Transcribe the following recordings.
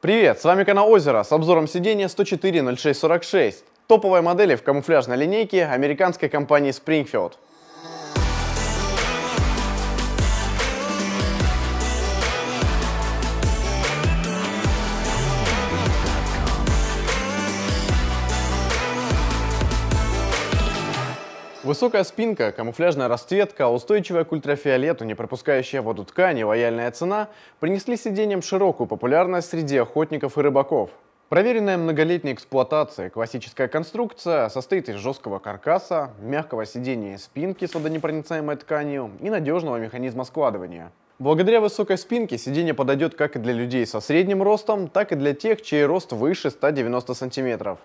Привет, с вами канал Озеро с обзором сидения 104 0646, топовой модели в камуфляжной линейке американской компании Springfield. Высокая спинка, камуфляжная расцветка, устойчивая к ультрафиолету, не пропускающая воду ткань лояльная цена принесли сиденьям широкую популярность среди охотников и рыбаков. Проверенная многолетней эксплуатацией классическая конструкция состоит из жесткого каркаса, мягкого сидения и спинки с водонепроницаемой тканью и надежного механизма складывания. Благодаря высокой спинке сиденье подойдет как и для людей со средним ростом, так и для тех, чей рост выше 190 сантиметров.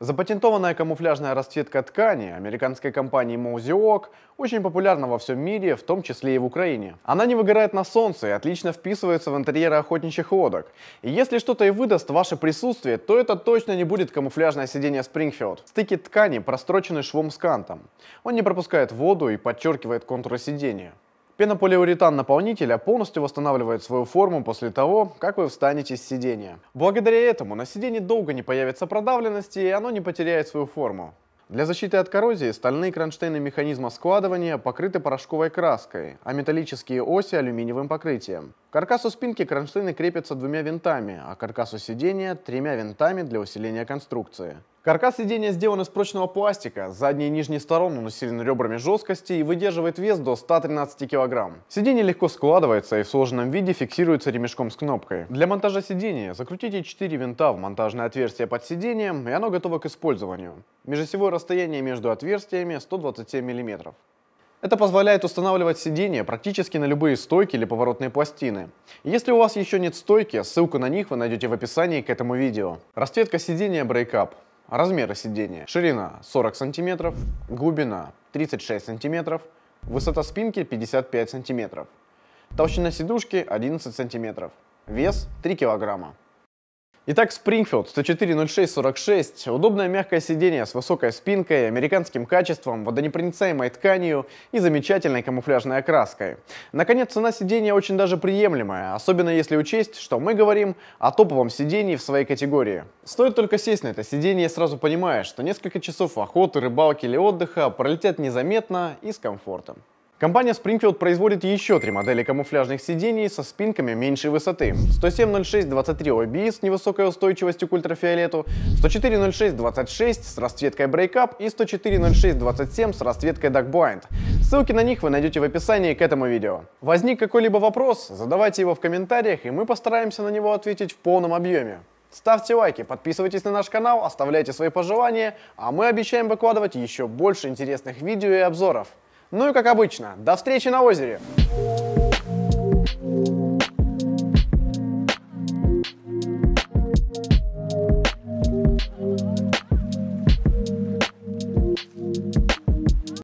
Запатентованная камуфляжная расцветка ткани американской компании Mozioc очень популярна во всем мире, в том числе и в Украине. Она не выгорает на солнце и отлично вписывается в интерьеры охотничьих лодок. И если что-то и выдаст ваше присутствие, то это точно не будет камуфляжное сиденье Springfield. Стыки ткани прострочены швом с кантом. Он не пропускает воду и подчеркивает контуры сидения. Пенополиуретан наполнителя полностью восстанавливает свою форму после того, как вы встанете с сидения. Благодаря этому на сиденье долго не появится продавленности и оно не потеряет свою форму. Для защиты от коррозии стальные кронштейны механизма складывания покрыты порошковой краской, а металлические оси алюминиевым покрытием. К каркасу спинки кронштейны крепятся двумя винтами, а к каркасу сидения – тремя винтами для усиления конструкции. Каркас сидения сделан из прочного пластика, задние и нижние стороны усилены ребрами жесткости и выдерживает вес до 113 кг. Сиденье легко складывается и в сложенном виде фиксируется ремешком с кнопкой. Для монтажа сидения закрутите 4 винта в монтажное отверстие под сиденьем и оно готово к использованию. Межосевое расстояние между отверстиями 127 мм. Это позволяет устанавливать сиденье практически на любые стойки или поворотные пластины. Если у вас еще нет стойки, ссылку на них вы найдете в описании к этому видео. Расцветка сидения Breakup. Размеры сидения. Ширина 40 см, глубина 36 см, высота спинки 55 см. Толщина сидушки 11 см. Вес 3 килограмма. Итак, Springfield 1040646, удобное мягкое сиденье с высокой спинкой, американским качеством, водонепроницаемой тканью и замечательной камуфляжной окраской. Наконец, цена сиденья очень даже приемлемая, особенно если учесть, что мы говорим о топовом сидении в своей категории. Стоит только сесть на это сиденье, сразу понимаешь, что несколько часов охоты, рыбалки или отдыха пролетят незаметно и с комфортом. Компания Springfield производит еще три модели камуфляжных сидений со спинками меньшей высоты. 1070623 23 с невысокой устойчивостью к ультрафиолету, 1040626 с расцветкой Breakup и 1040627 с расцветкой Duckblind. Ссылки на них вы найдете в описании к этому видео. Возник какой-либо вопрос, задавайте его в комментариях и мы постараемся на него ответить в полном объеме. Ставьте лайки, подписывайтесь на наш канал, оставляйте свои пожелания, а мы обещаем выкладывать еще больше интересных видео и обзоров. Ну и как обычно, до встречи на озере!